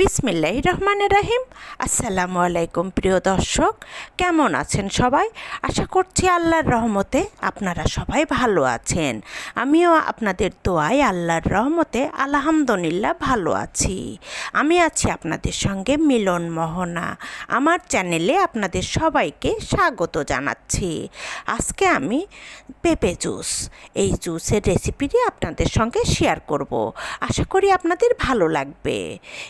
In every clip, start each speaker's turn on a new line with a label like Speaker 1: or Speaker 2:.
Speaker 1: বিসমিল্লাহ রহমান রাহিম আসসালামু আলাইকুম প্রিয় দর্শক কেমন আছেন সবাই আশা করছি আল্লাহর রহমতে আপনারা সবাই ভালো আছেন আমিও আপনাদের দোয়ায় আল্লাহর রহমতে আলহামদুলিল্লাহ ভালো আছি আমি আছি আপনাদের সঙ্গে মিলন মোহনা আমার চ্যানেলে আপনাদের সবাইকে স্বাগত জানাচ্ছি আজকে আমি পেঁপে জুস এই জুসের রেসিপিটি আপনাদের সঙ্গে শেয়ার করব আশা করি আপনাদের ভালো লাগবে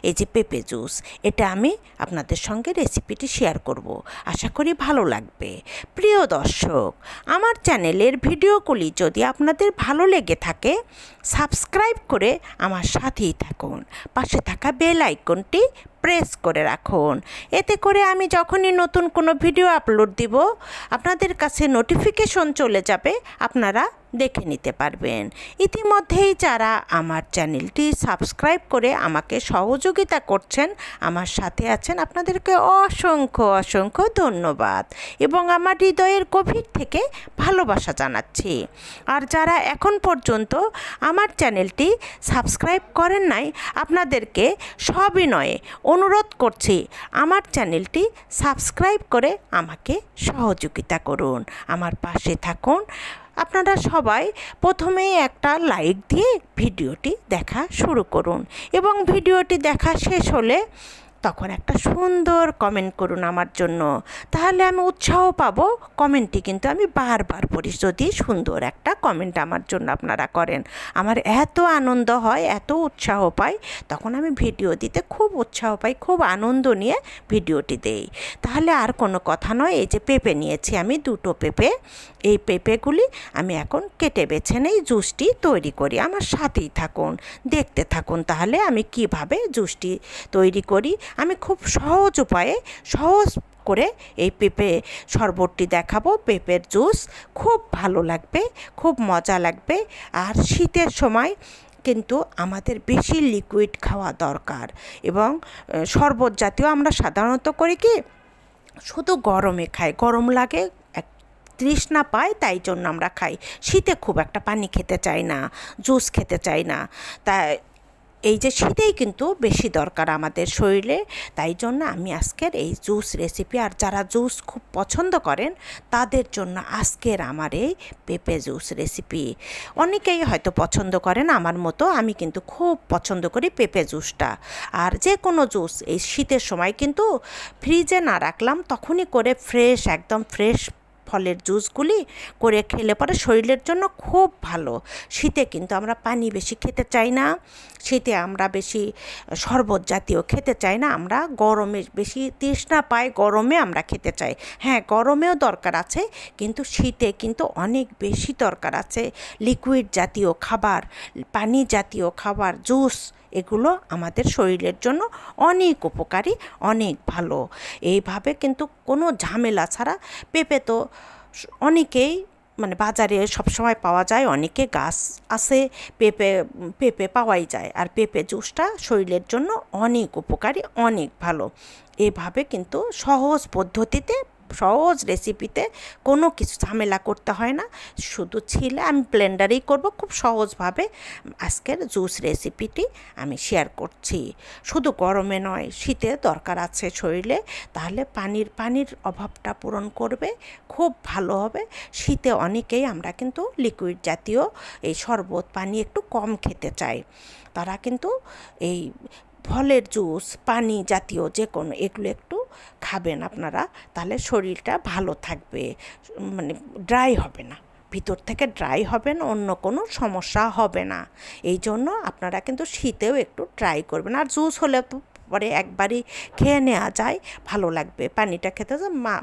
Speaker 1: এই যে হচ্ছে পেঁপে জুস এটা আমি আপনাদের সঙ্গে রেসিপিটি শেয়ার করব আশা করি ভালো লাগবে প্রিয় দর্শক আমার চ্যানেলের ভিডিওগুলি যদি আপনাদের ভালো লেগে থাকে সাবস্ক্রাইব করে আমার সাথেই থাকুন পাশে থাকা বেল আইকনটি প্রেস করে রাখুন এতে করে আমি যখনই নতুন কোনো ভিডিও আপলোড দিব আপনাদের কাছে নোটিফিকেশন চলে যাবে আপনারা দেখে নিতে পারবেন ইতিমধ্যেই যারা আমার চ্যানেলটি সাবস্ক্রাইব করে আমাকে সহযোগিতা করছেন আমার সাথে আছেন আপনাদেরকে অসংখ্য অসংখ্য ধন্যবাদ এবং আমার হৃদয়ের গভীর থেকে ভালোবাসা জানাচ্ছি আর যারা এখন পর্যন্ত আমার চ্যানেলটি সাবস্ক্রাইব করেন নাই আপনাদেরকে সবিনয়ে অনুরোধ করছি আমার চ্যানেলটি সাবস্ক্রাইব করে আমাকে সহযোগিতা করুন আমার পাশে থাকুন আপনারা সবাই প্রথমে একটা লাইক দিয়ে ভিডিওটি দেখা শুরু করুন এবং ভিডিওটি দেখা শেষ হলে তখন একটা সুন্দর কমেন্ট করুন আমার জন্য তাহলে আমি উৎসাহ পাবো কমেন্টটি কিন্তু আমি বারবার পড়ি যদি সুন্দর একটা কমেন্ট আমার জন্য আপনারা করেন আমার এত আনন্দ হয় এত উৎসাহ পাই তখন আমি ভিডিও দিতে খুব উৎসাহ পাই খুব আনন্দ নিয়ে ভিডিওটি দেই তাহলে আর কোনো কথা নয় এই যে পেঁপে নিয়েছি আমি দুটো পেঁপে এই পেঁপেগুলি আমি এখন কেটে বেছে নেই জুসটি তৈরি করি আমার সাথেই থাকুন দেখতে থাকুন তাহলে আমি কিভাবে জুসটি তৈরি করি আমি খুব সহজ উপায়ে সহজ করে এই পেঁপে শরবতটি দেখাবো পেঁপের জুস খুব ভালো লাগবে খুব মজা লাগবে আর শীতের সময় কিন্তু আমাদের বেশি লিকুইড খাওয়া দরকার এবং শরবত জাতীয় আমরা সাধারণত করি কি শুধু গরমে খাই গরম লাগে তৃষ্ণা পায় তাই জন্য আমরা খাই শীতে খুব একটা পানি খেতে চাই না জুস খেতে চাই না তাই এই যে শীতেই কিন্তু বেশি দরকার আমাদের শরীরে তাই জন্য আমি আজকের এই জুস রেসিপি আর যারা জুস খুব পছন্দ করেন তাদের জন্য আজকের আমার এই পেঁপে জুস রেসিপি অনেকেই হয়তো পছন্দ করেন আমার মতো আমি কিন্তু খুব পছন্দ করি পেঁপে জুসটা আর যে কোনো জুস এই শীতের সময় কিন্তু ফ্রিজে না রাখলাম তখনই করে ফ্রেশ একদম ফ্রেশ ফলের জুসগুলি করে খেলে পরে শরীরের জন্য খুব ভালো শীতে কিন্তু আমরা পানি বেশি খেতে চাই না শীতে আমরা বেশি শরবত জাতীয় খেতে চাই না আমরা গরমে বেশি তৃষ্ণা পাই গরমে আমরা খেতে চাই হ্যাঁ গরমেও দরকার আছে কিন্তু শীতে কিন্তু অনেক বেশি দরকার আছে লিকুইড জাতীয় খাবার পানি জাতীয় খাবার জুস এগুলো আমাদের শরীরের জন্য অনেক উপকারী অনেক ভালো এইভাবে কিন্তু কোনো ঝামেলা ছাড়া পেঁপে তো অনেকেই মানে বাজারে সবসময় পাওয়া যায় অনেকে গাছ আছে পেঁপে পেঁপে পাওয়াই যায় আর পেঁপে জুসটা শরীরের জন্য অনেক উপকারী অনেক ভালো এভাবে কিন্তু সহজ পদ্ধতিতে সহজ রেসিপিতে কোনো কিছু ঝামেলা করতে হয় না শুধু ছিলে আমি ব্লেন্ডারেই করব খুব সহজভাবে আজকের জুস রেসিপিটি আমি শেয়ার করছি শুধু গরমে নয় শীতে দরকার আছে শরীরে তাহলে পানির পানির অভাবটা পূরণ করবে খুব ভালো হবে শীতে অনেকেই আমরা কিন্তু লিকুইড জাতীয় এই শরবত পানি একটু কম খেতে চাই তারা কিন্তু এই ফলের জুস পানি জাতীয় যে কোনো এগুলো একটু খাবেন আপনারা তাহলে শরীরটা ভালো থাকবে মানে ড্রাই হবে না ভিতর থেকে ড্রাই হবে না অন্য কোনো সমস্যা হবে না এই জন্য আপনারা কিন্তু শীতেও একটু ট্রাই করবেন আর জুস হলে তো পরে একবারই খেয়ে নেওয়া যায় ভালো লাগবে পানিটা খেতে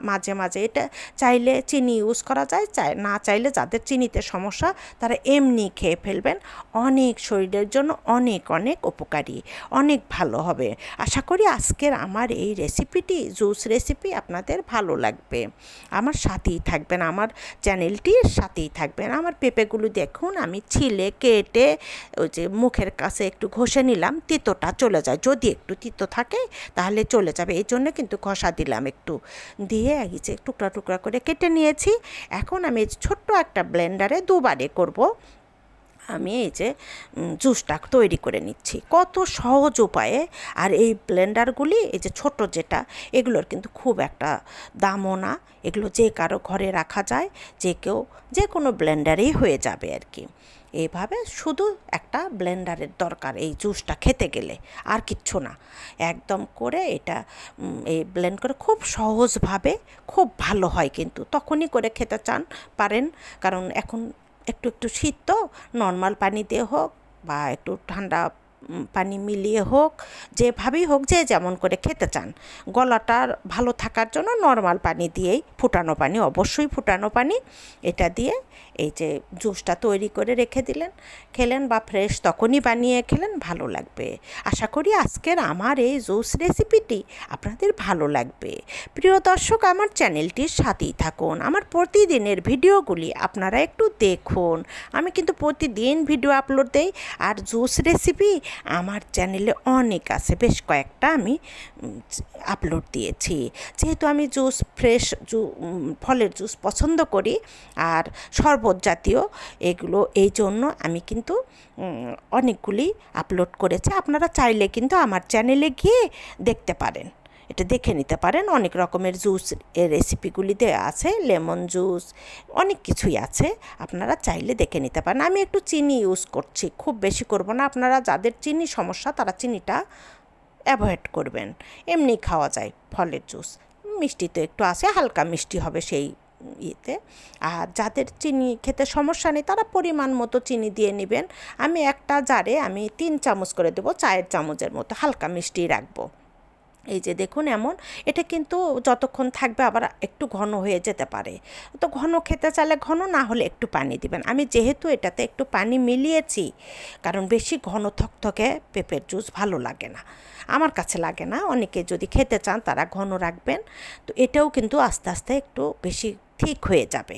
Speaker 1: মাঝে মাঝে এটা চাইলে চিনি ইউজ করা যায় চায় না চাইলে যাদের চিনিতে সমস্যা তারা এমনি খেয়ে ফেলবেন অনেক শরীরের জন্য অনেক অনেক উপকারী অনেক ভালো হবে আশা করি আজকের আমার এই রেসিপিটি জুস রেসিপি আপনাদের ভালো লাগবে আমার সাথেই থাকবেন আমার চ্যানেলটির সাথেই থাকবেন আমার পেঁপেগুলো দেখুন আমি ছিলে কেটে ওই যে মুখের কাছে একটু ঘষে নিলাম তেতোটা চলে যায় যদি একটু তো থাকে তাহলে চলে যাবে এই জন্য কিন্তু ঘষা দিলাম একটু দিয়ে এই যে টুকরা টুকরা করে কেটে নিয়েছি এখন আমি ছোট্ট একটা ব্লেন্ডারে দুবারে করব আমি এই যে জুসটা তৈরি করে নিচ্ছি কত সহজ উপায়ে আর এই ব্লেন্ডারগুলি এই যে ছোট যেটা এগুলোর কিন্তু খুব একটা দামও না এগুলো যে কারো ঘরে রাখা যায় যে কেউ যে কোনো ব্লেন্ডারেই হয়ে যাবে আর কি এভাবে শুধু একটা ব্লেন্ডারের দরকার এই জুসটা খেতে গেলে আর কিচ্ছু না একদম করে এটা এই ব্লেন্ড করে খুব সহজভাবে খুব ভালো হয় কিন্তু তখনই করে খেতে চান পারেন কারণ এখন একটু একটু শীত তো নর্মাল পানি দিয়ে হোক বা একটু ঠান্ডা পানি মিলিয়ে হোক যেভাবেই হোক যে যেমন করে খেতে চান গলাটার ভালো থাকার জন্য নর্মাল পানি দিয়েই ফুটানো পানি অবশ্যই ফুটানো পানি এটা দিয়ে এই যে জুসটা তৈরি করে রেখে দিলেন খেলেন বা ফ্রেশ তখনই বানিয়ে খেলেন ভালো লাগবে আশা করি আজকের আমার এই জুস রেসিপিটি আপনাদের ভালো লাগবে প্রিয় দর্শক আমার চ্যানেলটির সাথেই থাকুন আমার প্রতিদিনের ভিডিওগুলি আপনারা একটু দেখুন আমি কিন্তু প্রতিদিন ভিডিও আপলোড দেই আর জুস রেসিপি আমার চ্যানেলে অনেক আছে বেশ কয়েকটা আমি আপলোড দিয়েছি যেহেতু আমি জুস ফ্রেশ জু ফলের জুস পছন্দ করি আর সর্ব শরবত জাতীয় এগুলো এই জন্য আমি কিন্তু অনেকগুলি আপলোড করেছি আপনারা চাইলে কিন্তু আমার চ্যানেলে গিয়ে দেখতে পারেন এটা দেখে নিতে পারেন অনেক রকমের জুস এর রেসিপিগুলিতে আছে লেমন জুস অনেক কিছুই আছে আপনারা চাইলে দেখে নিতে পারেন আমি একটু চিনি ইউজ করছি খুব বেশি করব না আপনারা যাদের চিনি সমস্যা তারা চিনিটা অ্যাভয়েড করবেন এমনি খাওয়া যায় ফলের জুস মিষ্টি তো একটু আছে হালকা মিষ্টি হবে সেই ইয়েতে আর যাদের চিনি খেতে সমস্যা নেই তারা পরিমাণ মতো চিনি দিয়ে নেবেন আমি একটা জারে আমি তিন চামচ করে দেবো চায়ের চামচের মতো হালকা মিষ্টি রাখবো এই যে দেখুন এমন এটা কিন্তু যতক্ষণ থাকবে আবার একটু ঘন হয়ে যেতে পারে তো ঘন খেতে চাইলে ঘন না হলে একটু পানি দিবেন আমি যেহেতু এটাতে একটু পানি মিলিয়েছি কারণ বেশি ঘন থকথকে পেঁপের জুস ভালো লাগে না আমার কাছে লাগে না অনেকে যদি খেতে চান তারা ঘন রাখবেন তো এটাও কিন্তু আস্তে আস্তে একটু বেশি ঠিক হয়ে যাবে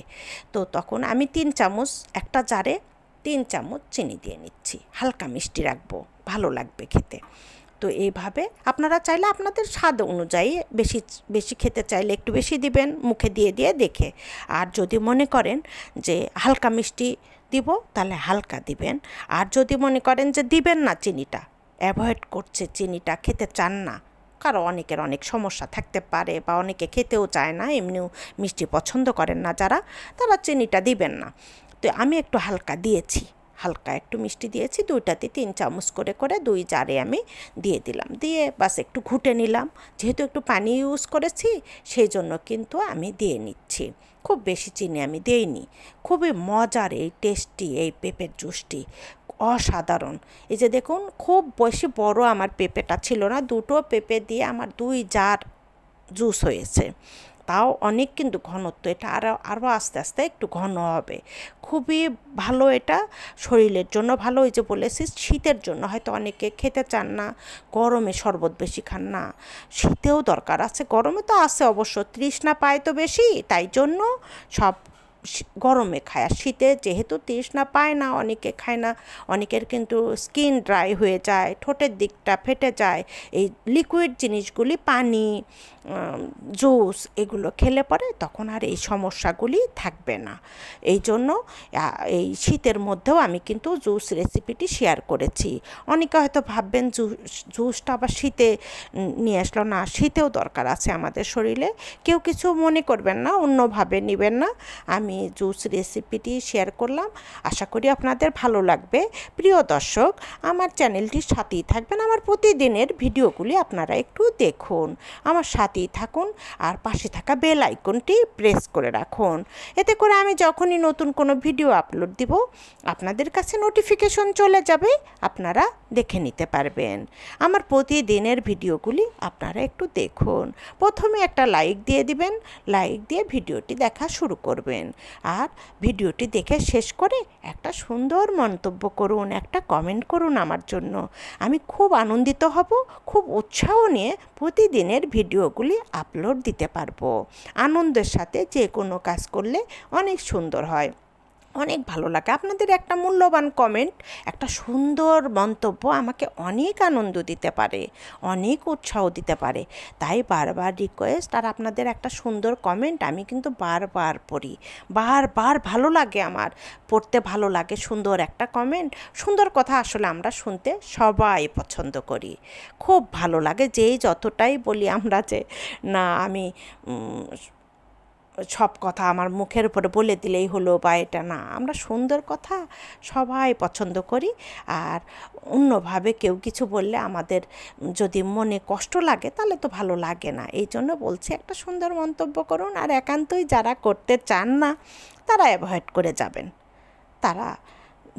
Speaker 1: তো তখন আমি তিন চামচ একটা জারে তিন চামচ চিনি দিয়ে নিচ্ছি হালকা মিষ্টি রাখবো ভালো লাগবে খেতে তো এইভাবে আপনারা চাইলে আপনাদের স্বাদ অনুযায়ী বেশি বেশি খেতে চাইলে একটু বেশি দিবেন মুখে দিয়ে দিয়ে দেখে আর যদি মনে করেন যে হালকা মিষ্টি দিব তাহলে হালকা দিবেন আর যদি মনে করেন যে দিবেন না চিনিটা অ্যাভয়েড করছে চিনিটা খেতে চান না কারো অনেকের অনেক সমস্যা থাকতে পারে বা অনেকে খেতেও চায় না এমনিও মিষ্টি পছন্দ করেন না যারা তারা চিনিটা দিবেন না তো আমি একটু হালকা দিয়েছি হালকা একটু মিষ্টি দিয়েছি দুইটাতে তিন চামচ করে করে দুই জারে আমি দিয়ে দিলাম দিয়ে বাস একটু ঘুটে নিলাম যেহেতু একটু পানি ইউজ করেছি সেই জন্য কিন্তু আমি দিয়ে নিচ্ছি খুব বেশি চিনি আমি দেইনি খুবই মজার এই টেস্টি এই পেঁপের জুসটি অসাধারণ এই যে দেখুন খুব বেশি বড় আমার পেঁপেটা ছিল না দুটো পেঁপে দিয়ে আমার দুই জার জুস হয়েছে তাও অনেক কিন্তু ঘনত্ব এটা আরও আরও আস্তে আস্তে একটু ঘন হবে খুবই ভালো এটা শরীরের জন্য ভালো ওই যে বলেছি শীতের জন্য হয়তো অনেকে খেতে চান না গরমে শরবত বেশি খান না শীতেও দরকার আছে গরমে তো আছে অবশ্য তৃষ্ণা পায় তো বেশি তাই জন্য সব গরমে খায় আর শীতে যেহেতু তৃষ্ণা পায় না অনেকে খায় না অনেকের কিন্তু স্কিন ড্রাই হয়ে যায় ঠোঁটের দিকটা ফেটে যায় এই লিকুইড জিনিসগুলি পানি জুস এগুলো খেলে পরে তখন আর এই সমস্যাগুলি থাকবে না এই জন্য এই শীতের মধ্যেও আমি কিন্তু জুস রেসিপিটি শেয়ার করেছি অনেকে হয়তো ভাববেন জুসটা আবার শীতে নিয়ে আসলো না শীতেও দরকার আছে আমাদের শরীরে কেউ কিছু মনে করবেন না অন্যভাবে নেবেন না আমি আমি জুস রেসিপিটি শেয়ার করলাম আশা করি আপনাদের ভালো লাগবে প্রিয় দর্শক আমার চ্যানেলটির সাথেই থাকবেন আমার প্রতিদিনের ভিডিওগুলি আপনারা একটু দেখুন আমার সাথেই থাকুন আর পাশে থাকা বেল আইকনটি প্রেস করে রাখুন এতে করে আমি যখনই নতুন কোনো ভিডিও আপলোড দিব আপনাদের কাছে নোটিফিকেশন চলে যাবে আপনারা দেখে নিতে পারবেন আমার প্রতিদিনের ভিডিওগুলি আপনারা একটু দেখুন প্রথমে একটা লাইক দিয়ে দিবেন লাইক দিয়ে ভিডিওটি দেখা শুরু করবেন আর ভিডিওটি দেখে শেষ করে একটা সুন্দর মন্তব্য করুন একটা কমেন্ট করুন আমার জন্য আমি খুব আনন্দিত হব খুব উৎসাহ নিয়ে প্রতিদিনের ভিডিওগুলি আপলোড দিতে পারবো আনন্দের সাথে যে কোনো কাজ করলে অনেক সুন্দর হয় অনেক ভালো লাগে আপনাদের একটা মূল্যবান কমেন্ট একটা সুন্দর মন্তব্য আমাকে অনেক আনন্দ দিতে পারে অনেক উৎসাহ দিতে পারে তাই বারবার রিকোয়েস্ট আর আপনাদের একটা সুন্দর কমেন্ট আমি কিন্তু বারবার পড়ি বারবার ভালো লাগে আমার পড়তে ভালো লাগে সুন্দর একটা কমেন্ট সুন্দর কথা আসলে আমরা শুনতে সবাই পছন্দ করি খুব ভালো লাগে যেই যতটাই বলি আমরা যে না আমি সব কথা আমার মুখের উপরে বলে দিলেই হলো বা এটা না আমরা সুন্দর কথা সবাই পছন্দ করি আর অন্যভাবে কেউ কিছু বললে আমাদের যদি মনে কষ্ট লাগে তাহলে তো ভালো লাগে না এই জন্য বলছি একটা সুন্দর মন্তব্য করুন আর একান্তই যারা করতে চান না তারা অ্যাভয়েড করে যাবেন তারা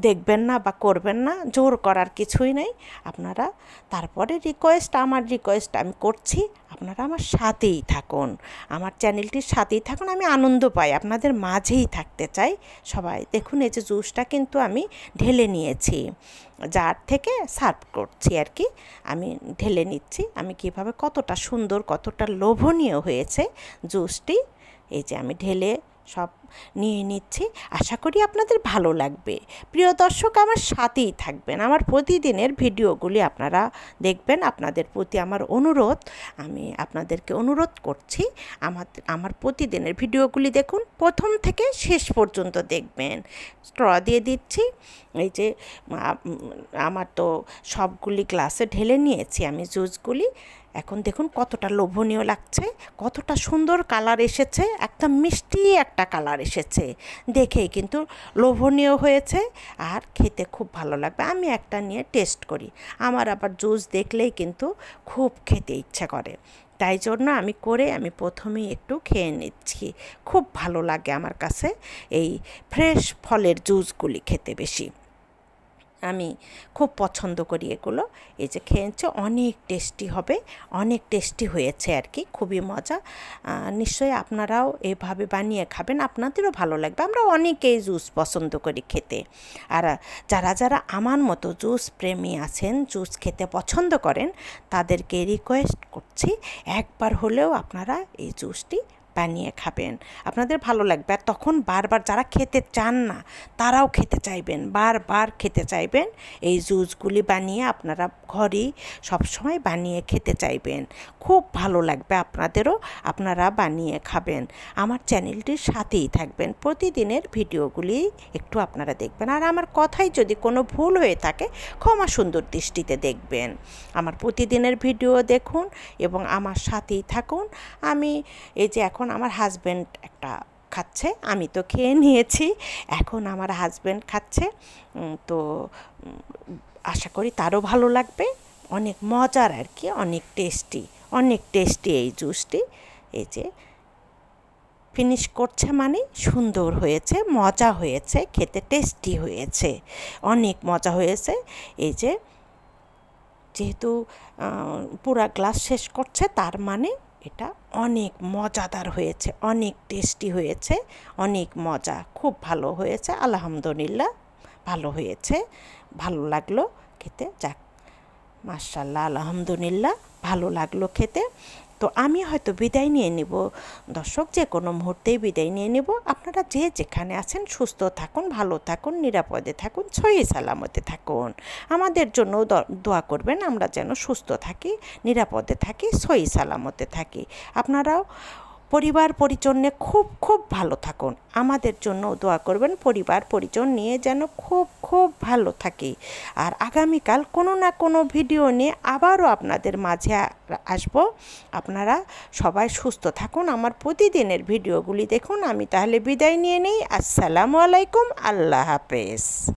Speaker 1: দেখবেন না বা করবেন না জোর করার কিছুই নেই আপনারা তারপরে রিকোয়েস্ট আমার রিকোয়েস্ট আমি করছি আপনারা আমার সাথেই থাকুন আমার চ্যানেলটির সাথেই থাকুন আমি আনন্দ পাই আপনাদের মাঝেই থাকতে চাই সবাই দেখুন এই যে জুসটা কিন্তু আমি ঢেলে নিয়েছি যার থেকে সার্ভ করছি আর কি আমি ঢেলে নিচ্ছি আমি কিভাবে কতটা সুন্দর কতটা লোভনীয় হয়েছে জুসটি এই যে আমি ঢেলে সব নিয়ে নিচ্ছি আশা করি আপনাদের ভালো লাগবে প্রিয় দর্শক আমার সাথেই থাকবেন আমার প্রতিদিনের ভিডিওগুলি আপনারা দেখবেন আপনাদের প্রতি আমার অনুরোধ আমি আপনাদেরকে অনুরোধ করছি আমার আমার প্রতিদিনের ভিডিওগুলি দেখুন প্রথম থেকে শেষ পর্যন্ত দেখবেন স্ট্র দিয়ে দিচ্ছি এই যে আমার তো সবগুলি গ্লাসে ঢেলে নিয়েছি আমি জুসগুলি এখন দেখুন কতটা লোভনীয় লাগছে কতটা সুন্দর কালার এসেছে একটা মিষ্টি একটা কালার এসেছে দেখেই কিন্তু লোভনীয় হয়েছে আর খেতে খুব ভালো লাগবে আমি একটা নিয়ে টেস্ট করি আমার আবার জুস দেখলেই কিন্তু খুব খেতে ইচ্ছা করে তাই জন্য আমি করে আমি প্রথমেই একটু খেয়ে নিচ্ছি খুব ভালো লাগে আমার কাছে এই ফ্রেশ ফলের জুসগুলি খেতে বেশি আমি খুব পছন্দ করি এগুলো এই যে খেয়েছে অনেক টেস্টি হবে অনেক টেস্টি হয়েছে আর কি খুবই মজা নিশ্চয়ই আপনারাও এভাবে বানিয়ে খাবেন আপনাদেরও ভালো লাগবে আমরা অনেকেই জুস পছন্দ করি খেতে আর যারা যারা আমার মতো জুস প্রেমী আছেন জুস খেতে পছন্দ করেন তাদেরকে রিকোয়েস্ট করছি একবার হলেও আপনারা এই জুসটি বানিয়ে খাবেন আপনাদের ভালো লাগবে আর তখন বারবার যারা খেতে চান না তারাও খেতে চাইবেন বারবার খেতে চাইবেন এই জুসগুলি বানিয়ে আপনারা ঘরেই সবসময় বানিয়ে খেতে চাইবেন খুব ভালো লাগবে আপনাদেরও আপনারা বানিয়ে খাবেন আমার চ্যানেলটির সাথেই থাকবেন প্রতিদিনের ভিডিওগুলি একটু আপনারা দেখবেন আর আমার কথাই যদি কোনো ভুল হয়ে থাকে ক্ষমা সুন্দর দৃষ্টিতে দেখবেন আমার প্রতিদিনের ভিডিও দেখুন এবং আমার সাথেই থাকুন আমি এই যে এখন এখন আমার হাজব্যান্ড একটা খাচ্ছে আমি তো খেয়ে নিয়েছি এখন আমার হাজব্যান্ড খাচ্ছে তো আশা করি তারও ভালো লাগবে অনেক মজার আর কি অনেক টেস্টি অনেক টেস্টি এই জুসটি এই যে ফিনিশ করছে মানে সুন্দর হয়েছে মজা হয়েছে খেতে টেস্টি হয়েছে অনেক মজা হয়েছে এই যে যেহেতু পুরা গ্লাস শেষ করছে তার মানে এটা অনেক মজাদার হয়েছে অনেক টেস্টি হয়েছে অনেক মজা খুব ভালো হয়েছে আলহামদুলিল্লাহ ভালো হয়েছে ভালো লাগলো খেতে যাক মার্শাল্লাহ আলহামদুলিল্লাহ ভালো লাগলো খেতে তো আমি হয়তো বিদায় নিয়ে নেব দর্শক যে কোনো মুহূর্তেই বিদায় নিয়ে নিব আপনারা যে যেখানে আছেন সুস্থ থাকুন ভালো থাকুন নিরাপদে থাকুন ছয় সালামতে থাকুন আমাদের জন্য দোয়া করবেন আমরা যেন সুস্থ থাকি নিরাপদে থাকি ছয় সালামতে থাকি আপনারাও পরিবার পরিজন খুব খুব ভালো থাকুন আমাদের জন্য দোয়া করবেন পরিবার পরিজন নিয়ে যেন খুব খুব ভালো থাকে আর আগামীকাল কোনো না কোনো ভিডিও নিয়ে আবারও আপনাদের মাঝে আসব আপনারা সবাই সুস্থ থাকুন আমার প্রতিদিনের ভিডিওগুলি দেখুন আমি তাহলে বিদায় নিয়ে নিই আসসালামু আলাইকুম আল্লাহ হাফেজ